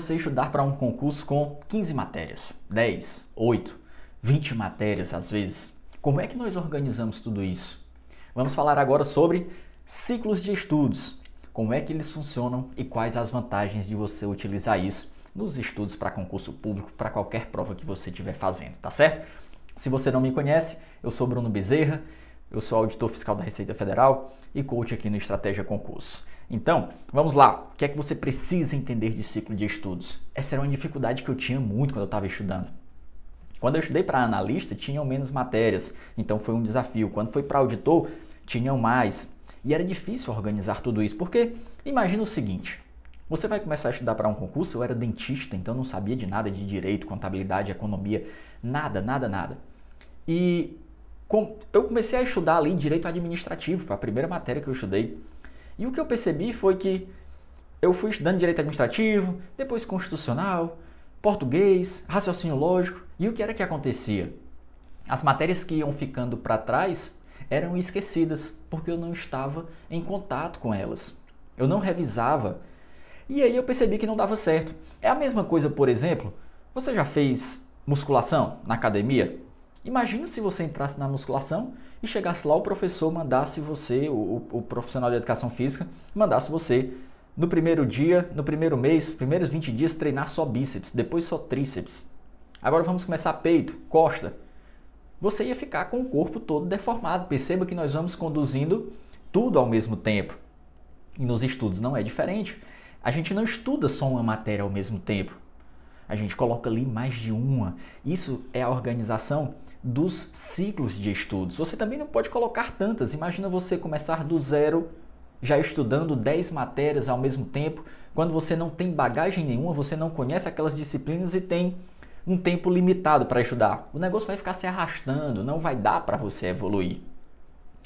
você estudar para um concurso com 15 matérias, 10, 8, 20 matérias às vezes. Como é que nós organizamos tudo isso? Vamos falar agora sobre ciclos de estudos. Como é que eles funcionam e quais as vantagens de você utilizar isso nos estudos para concurso público, para qualquer prova que você estiver fazendo, tá certo? Se você não me conhece, eu sou Bruno Bezerra. Eu sou auditor fiscal da Receita Federal e coach aqui no Estratégia Concurso. Então, vamos lá. O que é que você precisa entender de ciclo de estudos? Essa era uma dificuldade que eu tinha muito quando eu estava estudando. Quando eu estudei para analista, tinham menos matérias, então foi um desafio. Quando foi para auditor, tinham mais. E era difícil organizar tudo isso, porque imagina o seguinte: você vai começar a estudar para um concurso, eu era dentista, então não sabia de nada de direito, contabilidade, economia, nada, nada, nada. E eu comecei a estudar ali direito administrativo, foi a primeira matéria que eu estudei. E o que eu percebi foi que eu fui estudando direito administrativo, depois constitucional, português, raciocínio lógico. E o que era que acontecia? As matérias que iam ficando para trás eram esquecidas, porque eu não estava em contato com elas. Eu não revisava. E aí eu percebi que não dava certo. É a mesma coisa, por exemplo, você já fez musculação na academia? Imagina se você entrasse na musculação e chegasse lá, o professor mandasse você, o, o profissional de educação física, mandasse você no primeiro dia, no primeiro mês, primeiros 20 dias treinar só bíceps, depois só tríceps. Agora vamos começar peito, costa. Você ia ficar com o corpo todo deformado. Perceba que nós vamos conduzindo tudo ao mesmo tempo. E nos estudos não é diferente. A gente não estuda só uma matéria ao mesmo tempo a gente coloca ali mais de uma. Isso é a organização dos ciclos de estudos. Você também não pode colocar tantas. Imagina você começar do zero já estudando 10 matérias ao mesmo tempo, quando você não tem bagagem nenhuma, você não conhece aquelas disciplinas e tem um tempo limitado para estudar. O negócio vai ficar se arrastando, não vai dar para você evoluir.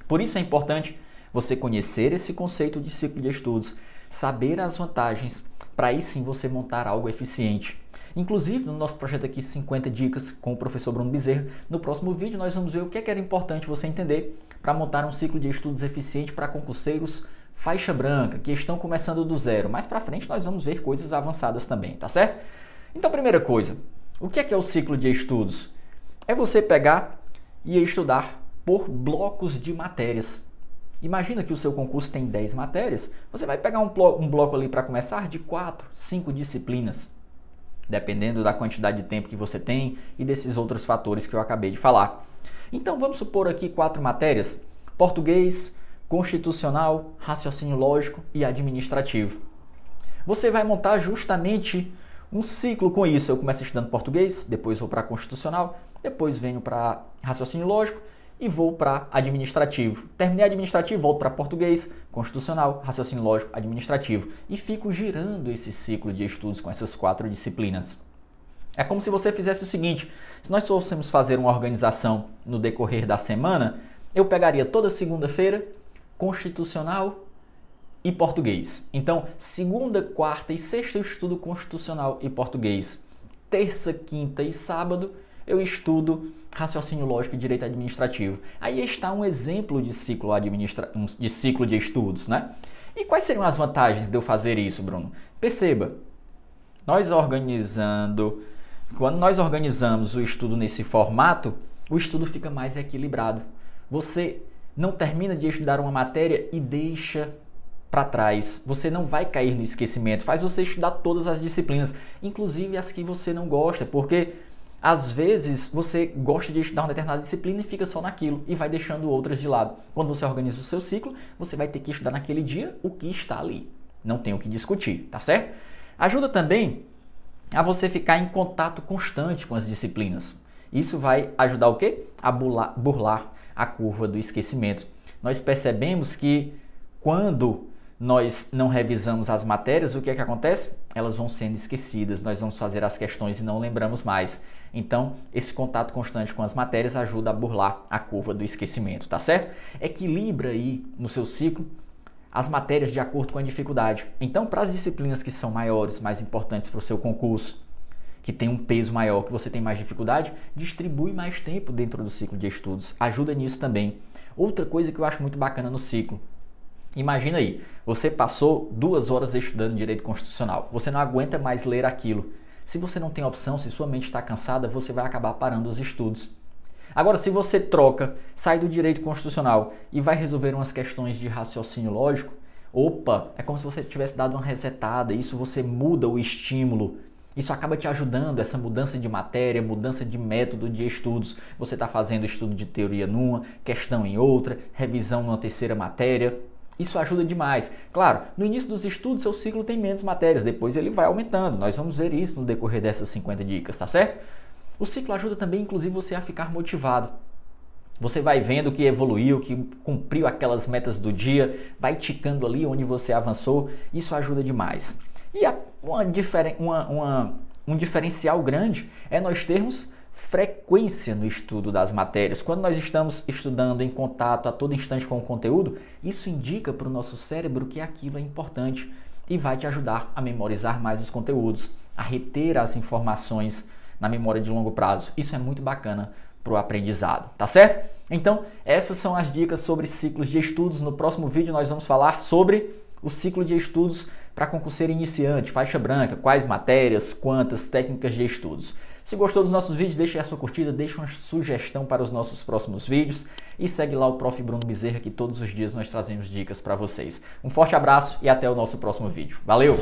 Por isso é importante você conhecer esse conceito de ciclo de estudos, saber as vantagens, para aí sim você montar algo eficiente. Inclusive, no nosso projeto aqui 50 dicas com o professor Bruno Bezerra, no próximo vídeo nós vamos ver o que, é que era importante você entender para montar um ciclo de estudos eficiente para concurseiros faixa branca, que estão começando do zero. Mais para frente nós vamos ver coisas avançadas também, tá certo? Então, primeira coisa, o que é que é o ciclo de estudos? É você pegar e estudar por blocos de matérias. Imagina que o seu concurso tem 10 matérias, você vai pegar um, bloco ali para começar de 4, 5 disciplinas dependendo da quantidade de tempo que você tem e desses outros fatores que eu acabei de falar. Então vamos supor aqui quatro matérias: português, constitucional, raciocínio lógico e administrativo. Você vai montar justamente um ciclo com isso. Eu começo estudando português, depois vou para constitucional, depois venho para raciocínio lógico e vou para administrativo. Terminei administrativo, volto para português, constitucional, raciocínio lógico, administrativo e fico girando esse ciclo de estudos com essas quatro disciplinas. É como se você fizesse o seguinte: se nós fôssemos fazer uma organização no decorrer da semana, eu pegaria toda segunda-feira constitucional e português. Então, segunda, quarta e sexta eu estudo constitucional e português. Terça, quinta e sábado eu estudo raciocínio lógico e direito administrativo. Aí está um exemplo de ciclo, administra... de ciclo de estudos, né? E quais seriam as vantagens de eu fazer isso, Bruno? Perceba, nós organizando, quando nós organizamos o estudo nesse formato, o estudo fica mais equilibrado. Você não termina de estudar uma matéria e deixa para trás. Você não vai cair no esquecimento. Faz você estudar todas as disciplinas, inclusive as que você não gosta, porque às vezes você gosta de estudar uma determinada disciplina e fica só naquilo e vai deixando outras de lado. Quando você organiza o seu ciclo, você vai ter que estudar naquele dia o que está ali. Não tem o que discutir, tá certo? Ajuda também a você ficar em contato constante com as disciplinas. Isso vai ajudar o quê? A burlar, burlar a curva do esquecimento. Nós percebemos que quando nós não revisamos as matérias, o que é que acontece? Elas vão sendo esquecidas, nós vamos fazer as questões e não lembramos mais. Então, esse contato constante com as matérias ajuda a burlar a curva do esquecimento, tá certo? Equilibra aí no seu ciclo as matérias de acordo com a dificuldade. Então, para as disciplinas que são maiores, mais importantes para o seu concurso, que tem um peso maior, que você tem mais dificuldade, distribui mais tempo dentro do ciclo de estudos. Ajuda nisso também. Outra coisa que eu acho muito bacana no ciclo, Imagina aí, você passou duas horas estudando direito constitucional, você não aguenta mais ler aquilo. Se você não tem opção, se sua mente está cansada, você vai acabar parando os estudos. Agora, se você troca, sai do direito constitucional e vai resolver umas questões de raciocínio lógico, opa, é como se você tivesse dado uma resetada, isso você muda o estímulo. Isso acaba te ajudando, essa mudança de matéria, mudança de método de estudos. Você está fazendo estudo de teoria numa, questão em outra, revisão numa terceira matéria. Isso ajuda demais. Claro, no início dos estudos, seu ciclo tem menos matérias, depois ele vai aumentando. Nós vamos ver isso no decorrer dessas 50 dicas, tá certo? O ciclo ajuda também, inclusive, você a ficar motivado. Você vai vendo que evoluiu, que cumpriu aquelas metas do dia, vai ticando ali onde você avançou. Isso ajuda demais. E uma, uma, uma, um diferencial grande é nós termos frequência no estudo das matérias. Quando nós estamos estudando em contato a todo instante com o conteúdo, isso indica para o nosso cérebro que aquilo é importante e vai te ajudar a memorizar mais os conteúdos, a reter as informações na memória de longo prazo. Isso é muito bacana para o aprendizado, tá certo? Então, essas são as dicas sobre ciclos de estudos. No próximo vídeo, nós vamos falar sobre o ciclo de estudos para concurseiro iniciante, faixa branca, quais matérias, quantas técnicas de estudos. Se gostou dos nossos vídeos, deixe a sua curtida, deixe uma sugestão para os nossos próximos vídeos e segue lá o Prof. Bruno Bezerra que todos os dias nós trazemos dicas para vocês. Um forte abraço e até o nosso próximo vídeo. Valeu!